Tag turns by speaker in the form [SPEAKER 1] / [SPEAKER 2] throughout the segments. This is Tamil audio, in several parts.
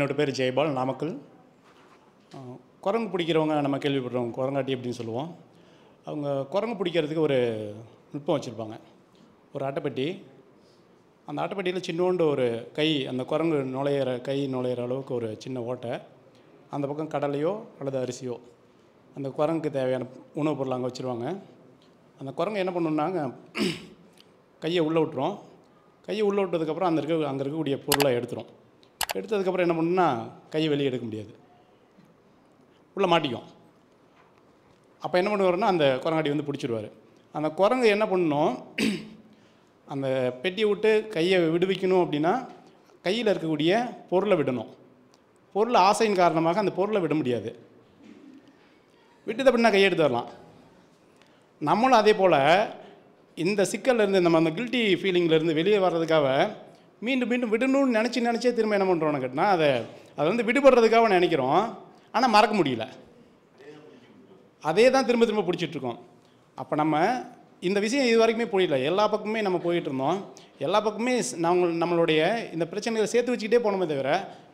[SPEAKER 1] என்னோடய பேர் ஜெயபால் நாமக்கல் குரங்கு பிடிக்கிறவங்க நம்ம கேள்விப்படுறோம் குரங்காட்டி அப்படின்னு சொல்லுவோம் அவங்க குரங்கு பிடிக்கிறதுக்கு ஒரு நுட்பம் வச்சுருப்பாங்க ஒரு அட்டைப்பட்டி அந்த அட்டைப்பட்டியில் சின்னோண்டு ஒரு கை அந்த குரங்கு நுழையிற கை நுழையிற அளவுக்கு ஒரு சின்ன ஓட்டை அந்த பக்கம் கடலையோ அல்லது அரிசியோ அந்த குரங்குக்கு தேவையான உணவுப் பொருள் அங்கே வச்சுருவாங்க அந்த குரங்கு என்ன பண்ணணுன்னாங்க கையை உள்ளே விட்டுரும் கையை உள்ளே விட்டதுக்கப்புறம் அந்த இருக்க அங்கே இருக்கக்கூடிய பொருளை எடுத்துரும் எடுத்ததுக்கப்புறம் என்ன பண்ணுன்னா கையை வெளியே எடுக்க முடியாது உள்ளே மாட்டிக்கும் அப்போ என்ன பண்ணுவார்னா அந்த குரங்காட்டி வந்து பிடிச்சிடுவார் அந்த குரங்கு என்ன பண்ணணும் அந்த பெட்டியை விட்டு கையை விடுவிக்கணும் அப்படின்னா கையில் இருக்கக்கூடிய பொருளை விடணும் பொருள் ஆசையின் காரணமாக அந்த பொருளை விட முடியாது விட்டது அப்படின்னா கையை எடுத்து வரலாம் நம்மளும் அதே போல் இந்த சிக்கல்லேருந்து நம்ம அந்த கில்ட்டி ஃபீலிங்லேருந்து வெளியே வர்றதுக்காக மீண்டும் மீண்டும் விடணும்னு நினச்சி நினச்சே திரும்ப என்ன பண்ணுறோன்னு கேட்டால் அதை அதை வந்து விடுபடுறதுக்காக நினைக்கிறோம் ஆனால் மறக்க முடியல அதே தான் திரும்ப திரும்ப பிடிச்சிட்ருக்கோம் அப்போ நம்ம இந்த விஷயம் இது வரைக்குமே புரியல எல்லா பக்கமே நம்ம போயிட்டு இருந்தோம் எல்லா பக்கமே நம்ம நம்மளுடைய இந்த பிரச்சனைகளை சேர்த்து வச்சுக்கிட்டே போனோமே தவிர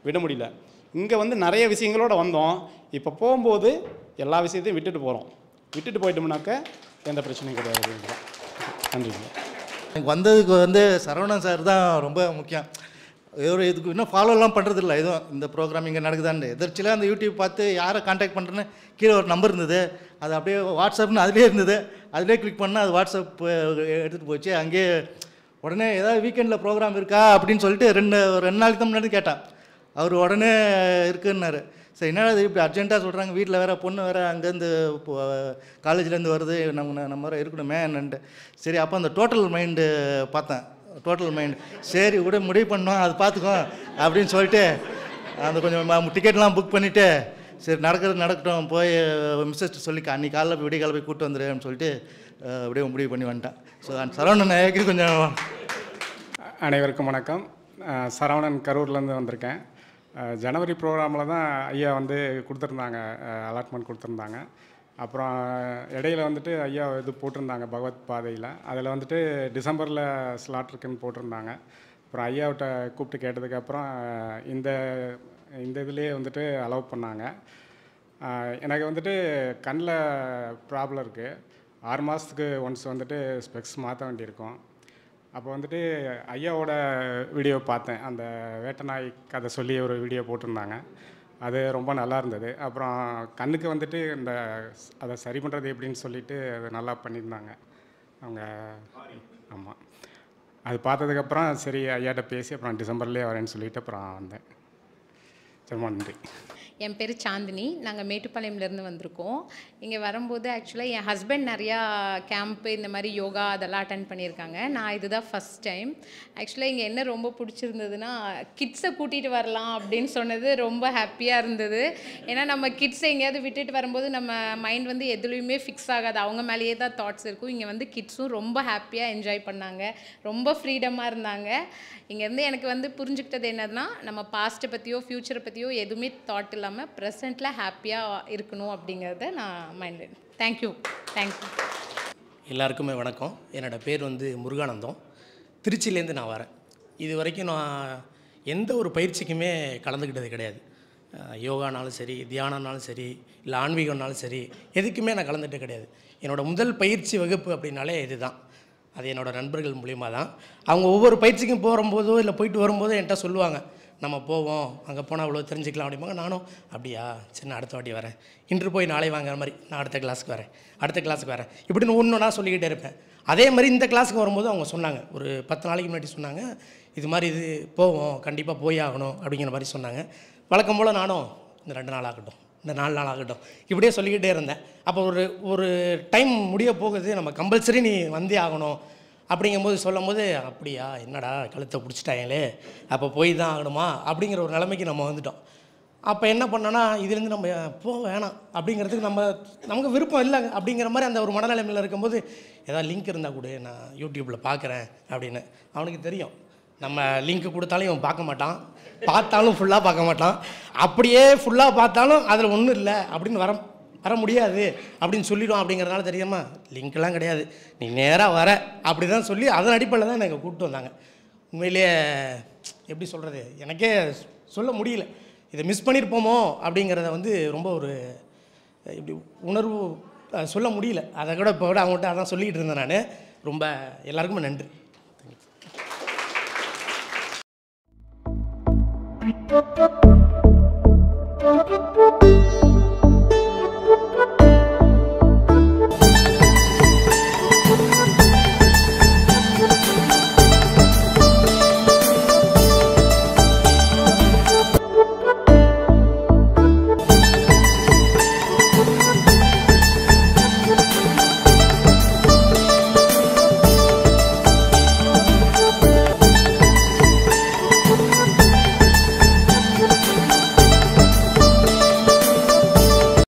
[SPEAKER 1] விட முடியல இங்கே வந்து நிறைய விஷயங்களோடு வந்தோம் இப்போ போகும்போது எல்லா விஷயத்தையும் விட்டுட்டு போகிறோம் விட்டுட்டு போயிட்டோம்னாக்க எந்த பிரச்சனையும் கிடையாது நன்றிங்க எனக்கு
[SPEAKER 2] வந்ததுக்கு வந்து சரவணன் சார் தான் ரொம்ப முக்கியம் ஒரு இதுக்கு இன்னும் ஃபாலோலாம் பண்ணுறதில்ல எதுவும் இந்த ப்ரோக்ராம் இங்கே நடக்குதான்னு எதிர்ச்சியெலாம் அந்த யூடியூப் பார்த்து யாரை காண்டாக்ட் பண்ணுறேன்னு கீழே ஒரு நம்பர் இருந்தது அது அப்படியே வாட்ஸ்அப்னு அதிலே இருந்தது அதிலே கிளிக் பண்ணால் அது வாட்ஸ்அப் எடுத்துகிட்டு போச்சு அங்கேயே உடனே ஏதாவது வீக்கெண்டில் ப்ரோக்ராம் இருக்கா அப்படின்னு சொல்லிட்டு ரெண்டு ரெண்டு நாளைக்கு தான் முன்னாடி கேட்டான் அவர் உடனே இருக்குன்னாரு சரி என்னடா இது இப்படி அர்ஜென்ட்டாக சொல்கிறாங்க வீட்டில் வேறு பொண்ணு வேறு அங்கேருந்து காலேஜ்லேருந்து வருது நம்ம நம்ம வர இருக்கணுமே என்னன்ட்டு சரி அப்போ அந்த டோட்டல் மைண்டு பார்த்தேன் டோட்டல் மைண்டு சரி விட முடிவு பண்ணோம் அது பார்த்துக்கோம் அப்படின்னு சொல்லிட்டு அந்த கொஞ்சம் டிக்கெட்லாம் புக் பண்ணிவிட்டு சரி நடக்கிறது நடக்கட்டும் போய் மிஸ்ஸஸ்ட்டு சொல்லி அன்றைக்கி காலைல போய் விடிய காலையில் போய் கூப்பிட்டு வந்துடுன்னு சொல்லிட்டு அப்படியே முடிவு பண்ணி வந்துட்டேன் ஸோ சரவணன் நாயக்கு கொஞ்சம் அனைவருக்கும் வணக்கம் சரவணன் கரூர்லேருந்து வந்திருக்கேன்
[SPEAKER 3] ஜனவரி ப்ரோக்ராமில் தான் ஐயா வந்து கொடுத்துருந்தாங்க அலாட்மெண்ட் கொடுத்துருந்தாங்க அப்புறம் இடையில வந்துட்டு ஐயா இது போட்டிருந்தாங்க பகவத் பாதையில் அதில் வந்துட்டு டிசம்பரில் ஸ்லாட் இருக்குன்னு போட்டிருந்தாங்க அப்புறம் ஐயாவிட்ட கூப்பிட்டு கேட்டதுக்கப்புறம் இந்த இந்த இதுலேயே வந்துட்டு அலோவ் பண்ணாங்க எனக்கு வந்துட்டு கண்ணில் ப்ராப்ளம் இருக்குது ஆறு மாதத்துக்கு ஒன்ஸ் வந்துட்டு ஸ்பெக்ஸ் மாற்ற வேண்டியிருக்கும் அப்போ வந்துட்டு ஐயாவோட வீடியோ பார்த்தேன் அந்த வேட்டநாய் கதை சொல்லி ஒரு வீடியோ போட்டிருந்தாங்க அது ரொம்ப நல்லா இருந்தது அப்புறம் கண்ணுக்கு வந்துட்டு இந்த அதை சரி பண்ணுறது எப்படின்னு சொல்லிட்டு அதை நல்லா பண்ணியிருந்தாங்க அவங்க ஆமாம் அது பார்த்ததுக்கப்புறம் சரி ஐயாட்ட பேசி அப்புறம் டிசம்பர்லேயே வரேன்னு சொல்லிவிட்டு அப்புறம் வந்தேன் ரொம்ப நன்றி
[SPEAKER 4] என் பேர் சாந்தினி நாங்கள் மேட்டுப்பாளையம்லேருந்து வந்திருக்கோம் இங்கே வரும்போது ஆக்சுவலாக என் ஹஸ்பண்ட் நிறையா கேம்ப்பு இந்த மாதிரி யோகா அதெல்லாம் அட்டன் பண்ணியிருக்காங்க நான் இதுதான் ஃபஸ்ட் டைம் ஆக்சுவலாக இங்கே என்ன ரொம்ப பிடிச்சிருந்ததுன்னா கிட்ஸை கூட்டிகிட்டு வரலாம் அப்படின்னு சொன்னது ரொம்ப ஹாப்பியாக இருந்தது ஏன்னா நம்ம கிட்ஸை எங்கேயாவது விட்டுட்டு வரும்போது நம்ம மைண்ட் வந்து எதுலேயுமே ஃபிக்ஸ் ஆகாது அவங்க மேலேயே தான் தாட்ஸ் இருக்கும் இங்கே வந்து கிட்ஸும் ரொம்ப ஹாப்பியாக என்ஜாய் பண்ணாங்க ரொம்ப ஃப்ரீடமாக இருந்தாங்க இங்கேருந்து எனக்கு வந்து புரிஞ்சுக்கிட்டது என்னதுன்னா நம்ம பாஸ்ட்டை பற்றியோ ஃப்யூச்சரை பற்றியோ எதுவுமே தாட் இல்லை இல்லாமல் ப்ரெசண்ட்டில் ஹாப்பியாக இருக்கணும் அப்படிங்கிறத நான் மைண்ட் தேங்க்யூ தேங்க்யூ
[SPEAKER 5] எல்லாருக்குமே வணக்கம் என்னோடய பேர் வந்து முருகானந்தம் திருச்சியிலேருந்து நான் வரேன் இது வரைக்கும் நான் எந்த ஒரு பயிற்சிக்குமே கலந்துக்கிட்டது கிடையாது யோகானாலும் சரி தியானம்னாலும் சரி இல்லை ஆன்மீகம்னாலும் சரி எதுக்குமே நான் கலந்துட்டு கிடையாது என்னோடய முதல் பயிற்சி வகுப்பு அப்படின்னாலே இது தான் அது என்னோடய நண்பர்கள் மூலியமாக தான் அவங்க ஒவ்வொரு பயிற்சிக்கும் போகும்போதோ இல்லை போயிட்டு வரும்போதோ என்கிட்ட சொல்லுவாங்க நம்ம போவோம் அங்கே போனால் அவ்வளோ தெரிஞ்சுக்கலாம் அப்படிம்பாங்க நானும் அப்படியா சரி நான் அடுத்த வாட்டி வரேன் இன்று போய் நாளை வாங்குற மாதிரி நான் அடுத்த கிளாஸுக்கு வரேன் அடுத்த கிளாஸுக்கு வரேன் இப்படின்னு ஒன்று நான் சொல்லிக்கிட்டே இருப்பேன் அதே மாதிரி இந்த கிளாஸுக்கு வரும்போது அவங்க சொன்னாங்க ஒரு பத்து நாளைக்கு முன்னாடி சொன்னாங்க இது மாதிரி இது போவோம் கண்டிப்பாக போய் ஆகணும் அப்படிங்கிற மாதிரி சொன்னாங்க வழக்கம் போல் நானும் இந்த ரெண்டு நாள் ஆகட்டும் இந்த நாலு நாள் ஆகட்டும் இப்படியே சொல்லிக்கிட்டே இருந்தேன் அப்போ ஒரு ஒரு டைம் முடிய போகுது நம்ம கம்பல்சரி நீ வந்தே ஆகணும் அப்படிங்கும்போது சொல்லும் போது அப்படியா என்னடா கழுத்தை பிடிச்சிட்டாங்களே அப்போ போய் தான் ஆகணுமா அப்படிங்கிற ஒரு நிலைமைக்கு நம்ம வந்துட்டோம் அப்போ என்ன பண்ணோன்னா இதுலேருந்து நம்ம போக வேணாம் அப்படிங்கிறதுக்கு நம்ம நமக்கு விருப்பம் இல்லை அப்படிங்கிற மாதிரி அந்த ஒரு மனநிலைமையில் இருக்கும்போது ஏதாவது லிங்க் இருந்தால் கூட நான் யூடியூப்பில் பார்க்குறேன் அப்படின்னு அவனுக்கு தெரியும் நம்ம லிங்க் கொடுத்தாலும் இவன் பார்க்க மாட்டான் பார்த்தாலும் ஃபுல்லாக பார்க்க மாட்டான் அப்படியே ஃபுல்லாக பார்த்தாலும் அதில் ஒன்றும் இல்லை அப்படின்னு வர வர முடியாது அப்படின்னு சொல்லிடுவோம் அப்படிங்கிறதுனால தெரியுமா லிங்க்லாம் கிடையாது நீ நேராக வர அப்படி தான் சொல்லி அதன் அடிப்படையில் தான் எனக்கு கூப்பிட்டு வந்தாங்க உண்மையிலேயே எப்படி சொல்கிறது எனக்கே சொல்ல முடியல இதை மிஸ் பண்ணியிருப்போமோ அப்படிங்கிறத வந்து ரொம்ப ஒரு இப்படி உணர்வு சொல்ல முடியல அதை கூட இப்போ கூட அவங்கள்ட்ட அதான் சொல்லிக்கிட்டு இருந்தேன் நான் ரொம்ப எல்லாருக்குமே நன்றி
[SPEAKER 2] Thank you.